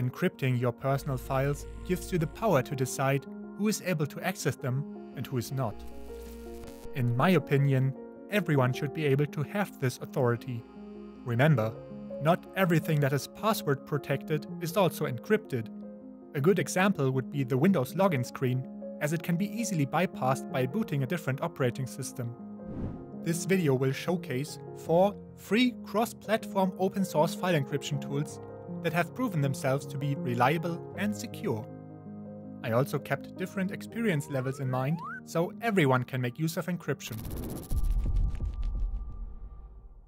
Encrypting your personal files gives you the power to decide who is able to access them and who is not. In my opinion, everyone should be able to have this authority. Remember, not everything that is password protected is also encrypted. A good example would be the Windows login screen, as it can be easily bypassed by booting a different operating system. This video will showcase 4 free cross-platform open source file encryption tools that have proven themselves to be reliable and secure. I also kept different experience levels in mind, so everyone can make use of encryption.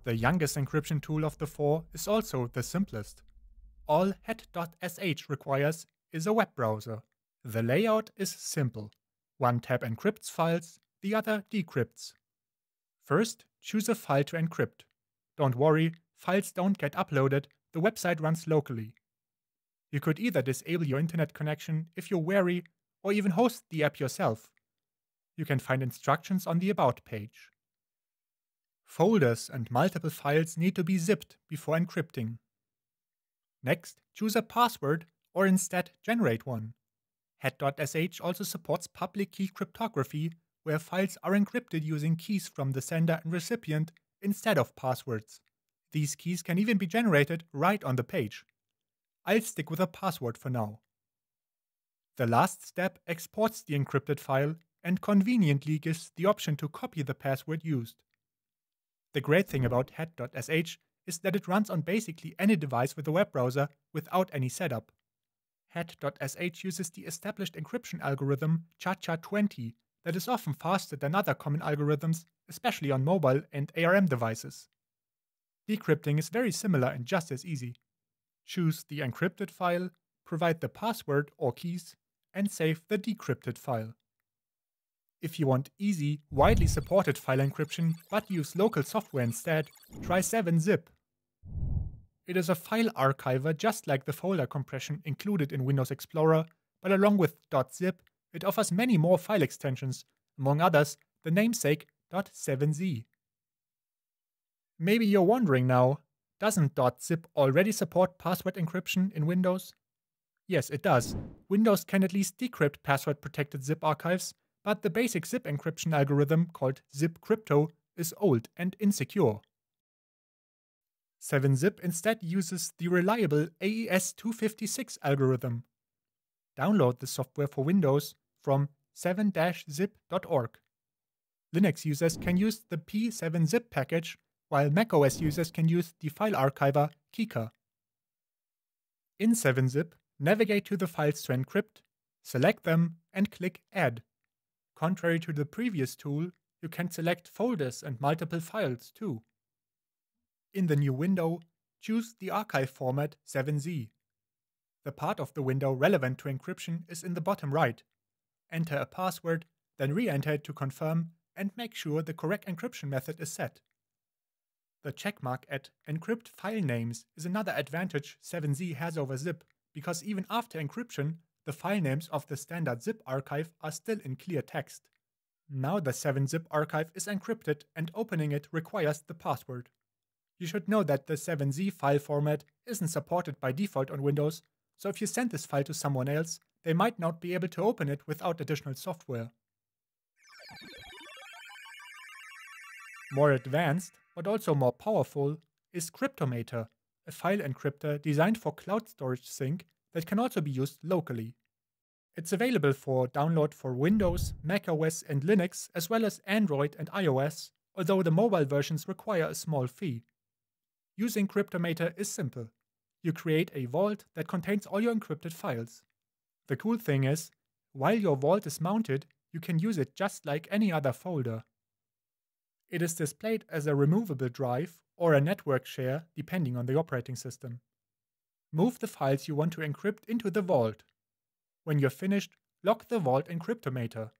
The youngest encryption tool of the four is also the simplest. All head.sh requires is a web browser. The layout is simple. One tab encrypts files, the other decrypts. First, choose a file to encrypt. Don't worry, files don't get uploaded, the website runs locally. You could either disable your internet connection if you're wary, or even host the app yourself. You can find instructions on the About page. Folders and multiple files need to be zipped before encrypting. Next, choose a password or instead generate one. Head.sh also supports public key cryptography, where files are encrypted using keys from the sender and recipient instead of passwords. These keys can even be generated right on the page. I'll stick with a password for now. The last step exports the encrypted file and conveniently gives the option to copy the password used. The great thing about hat.sh is that it runs on basically any device with a web browser without any setup. Hat.sh uses the established encryption algorithm ChaCha20 that is often faster than other common algorithms, especially on mobile and ARM devices. Decrypting is very similar and just as easy. Choose the encrypted file, provide the password or keys, and save the decrypted file. If you want easy, widely supported file encryption but use local software instead, try 7-zip. It is a file archiver just like the folder compression included in Windows Explorer, but along with .zip, it offers many more file extensions, among others the namesake .7z. Maybe you're wondering now, doesn't .zip already support password encryption in Windows? Yes, it does. Windows can at least decrypt password-protected zip archives, but the basic zip encryption algorithm called zipcrypto is old and insecure. 7-zip instead uses the reliable AES256 algorithm. Download the software for Windows from 7-zip.org. Linux users can use the p7zip package while macOS users can use the file archiver Kika. In 7-zip, navigate to the files to encrypt, select them, and click Add. Contrary to the previous tool, you can select folders and multiple files too. In the new window, choose the archive format 7z. The part of the window relevant to encryption is in the bottom right. Enter a password, then re-enter it to confirm and make sure the correct encryption method is set. The checkmark at encrypt file names is another advantage 7z has over zip, because even after encryption, the file names of the standard zip archive are still in clear text. Now the 7-zip archive is encrypted and opening it requires the password. You should know that the 7z file format isn't supported by default on Windows, so if you send this file to someone else, they might not be able to open it without additional software. More advanced, but also more powerful, is Cryptomator, a file encryptor designed for cloud storage sync that can also be used locally. It's available for download for Windows, macOS, and Linux, as well as Android and iOS, although the mobile versions require a small fee. Using Cryptomator is simple. You create a vault that contains all your encrypted files. The cool thing is, while your vault is mounted, you can use it just like any other folder it is displayed as a removable drive or a network share depending on the operating system. Move the files you want to encrypt into the vault. When you're finished, lock the vault encryptometer.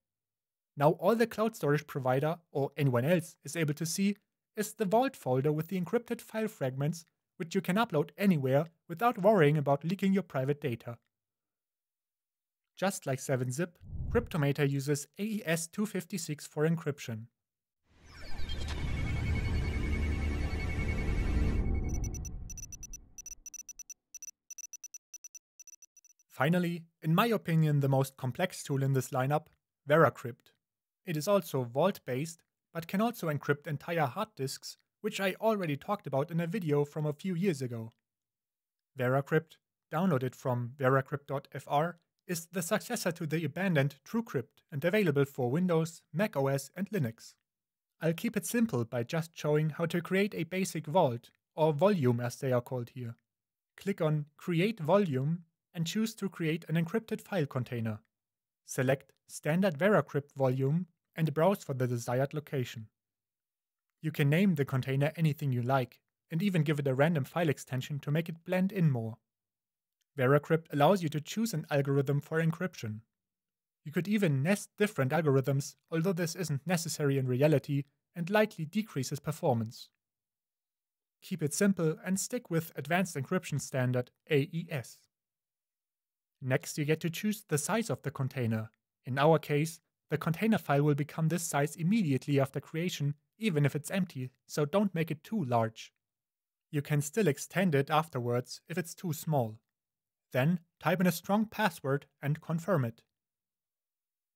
Now all the cloud storage provider or anyone else is able to see is the vault folder with the encrypted file fragments which you can upload anywhere without worrying about leaking your private data. Just like 7-zip, Cryptomator uses AES-256 for encryption. Finally, in my opinion the most complex tool in this lineup, VeraCrypt. It is also vault-based, but can also encrypt entire hard disks, which I already talked about in a video from a few years ago. VeraCrypt, downloaded from veracrypt.fr, is the successor to the abandoned TrueCrypt and available for Windows, Mac OS, and Linux. I'll keep it simple by just showing how to create a basic vault, or volume as they are called here. Click on Create Volume and choose to create an encrypted file container. Select Standard VeraCrypt volume and browse for the desired location. You can name the container anything you like, and even give it a random file extension to make it blend in more. VeraCrypt allows you to choose an algorithm for encryption. You could even nest different algorithms, although this isn't necessary in reality and likely decreases performance. Keep it simple and stick with Advanced Encryption Standard AES. Next, you get to choose the size of the container. In our case, the container file will become this size immediately after creation, even if it's empty, so don't make it too large. You can still extend it afterwards if it's too small. Then, type in a strong password and confirm it.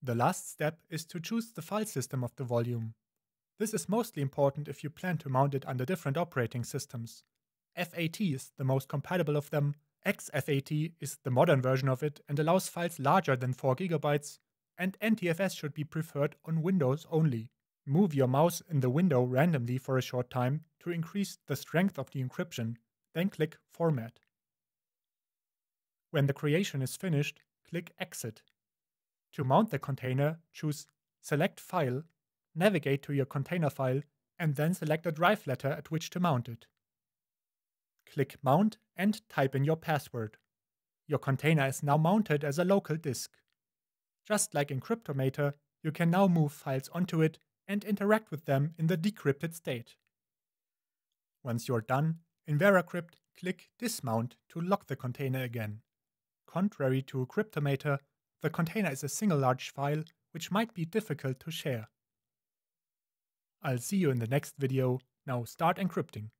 The last step is to choose the file system of the volume. This is mostly important if you plan to mount it under different operating systems. FAT is the most compatible of them, XFAT is the modern version of it and allows files larger than 4 GB, and NTFS should be preferred on Windows only. Move your mouse in the window randomly for a short time to increase the strength of the encryption, then click Format. When the creation is finished, click Exit. To mount the container, choose Select File, navigate to your container file, and then select a drive letter at which to mount it. Click Mount and type in your password. Your container is now mounted as a local disk. Just like in Cryptomator, you can now move files onto it and interact with them in the decrypted state. Once you're done, in VeraCrypt, click Dismount to lock the container again. Contrary to Cryptomator, the container is a single large file which might be difficult to share. I'll see you in the next video, now start encrypting.